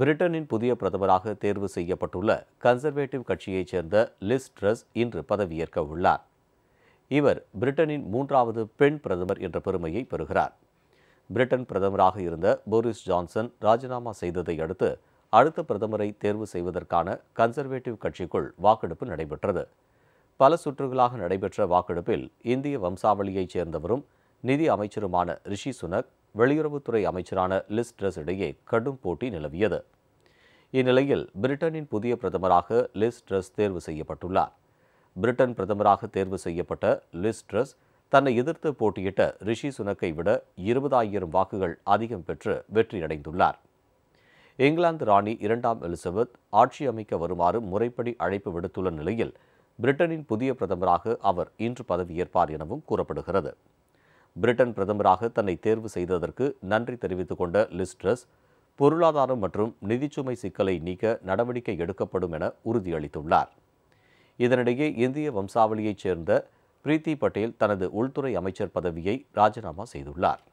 பிரிட்டனின் புதிய பிரதமராக தேர்வு செய்யப்பட்டுள்ள கன்சர்வேட்டிவ் கட்சியைச் சேர்ந்த லிஸ் ட்ரஸ் இன்று பதவியேற்க உள்ளார் இவர் பிரிட்டனின் மூன்றாவது பெண் பிரதமர் என்ற பெருமையை பெறுகிறார் பிரிட்டன் பிரதமராக இருந்த போரிஸ் ஜான்சன் ராஜினாமா செய்ததை அடுத்து அடுத்த பிரதமரை தேர்வு செய்வதற்கான கன்சர்வேட்டிவ் கட்சிக்குள் வாக்கெடுப்பு நடைபெற்றது பல சுற்றுகளாக நடைபெற்ற வாக்கெடுப்பில் இந்திய வம்சாவளியைச் சேர்ந்தவரும் நிதி அமைச்சருமான ரிஷி சுனக் வெளியுறவுத்துறை அமைச்சரான லிஸ்ட்ரஸ் ட்ரஸ் இடையே கடும் போட்டி நிலவியது இந்நிலையில் பிரிட்டனின் புதிய பிரதமராக லிஸ்ட்ரஸ் ட்ரஸ் தேர்வு செய்யப்பட்டுள்ளார் பிரிட்டன் பிரதமராக தேர்வு செய்யப்பட்ட லிஸ் ட்ரஸ் தன்னை எதிர்த்து போட்டியிட்ட ரிஷி சுனக்கை விட இருபதாயிரம் வாக்குகள் அதிகம் பெற்று வெற்றியடைந்துள்ளார் இங்கிலாந்து ராணி இரண்டாம் எலிசபெத் ஆட்சி அமைக்க வருமாறு முறைப்படி அழைப்பு விடுத்துள்ள நிலையில் பிரிட்டனின் புதிய பிரதமராக அவர் இன்று பதவியேற்பார் எனவும் கூறப்படுகிறது பிரிட்டன் பிரதமராக தன்னை தேர்வு செய்ததற்கு நன்றி தெரிவித்துக் கொண்ட லிஸ்ட்ரஸ் பொருளாதாரம் மற்றும் நிதிச்சுமை சிக்கலை நீக்க நடவடிக்கை எடுக்கப்படும் என உறுதியளித்துள்ளார் இதனிடையே இந்திய வம்சாவளியைச் சேர்ந்த பிரீத்தி பட்டேல் தனது உள்துறை அமைச்சர் பதவியை ராஜினாமா செய்துள்ளார்